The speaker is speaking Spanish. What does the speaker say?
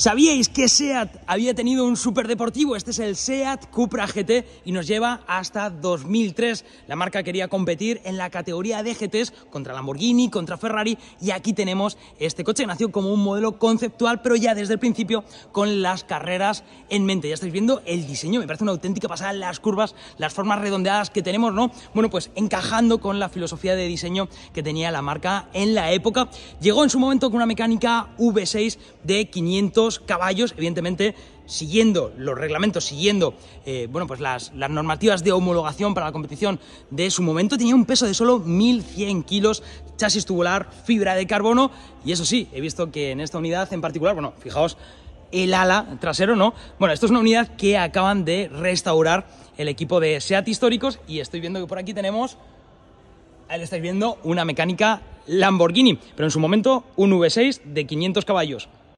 ¿Sabíais que SEAT había tenido un superdeportivo? Este es el SEAT Cupra GT y nos lleva hasta 2003. La marca quería competir en la categoría de GTs contra Lamborghini, contra Ferrari y aquí tenemos este coche. que Nació como un modelo conceptual, pero ya desde el principio con las carreras en mente. Ya estáis viendo el diseño, me parece una auténtica pasada las curvas, las formas redondeadas que tenemos, ¿no? Bueno, pues encajando con la filosofía de diseño que tenía la marca en la época. Llegó en su momento con una mecánica V6 de 500 caballos, evidentemente, siguiendo los reglamentos, siguiendo eh, bueno, pues las, normativas de homologación para la competición de su momento, tenía un peso de solo 1.100 kilos, chasis tubular, fibra de carbono, y eso sí, he visto que en esta unidad en particular, bueno, fijaos, el ala trasero, ¿no? Bueno, esto es una unidad que acaban de restaurar el equipo de SEAT históricos y estoy viendo que por aquí tenemos, ahí estáis viendo, una mecánica Lamborghini, pero en su momento un V6 de 500 caballos.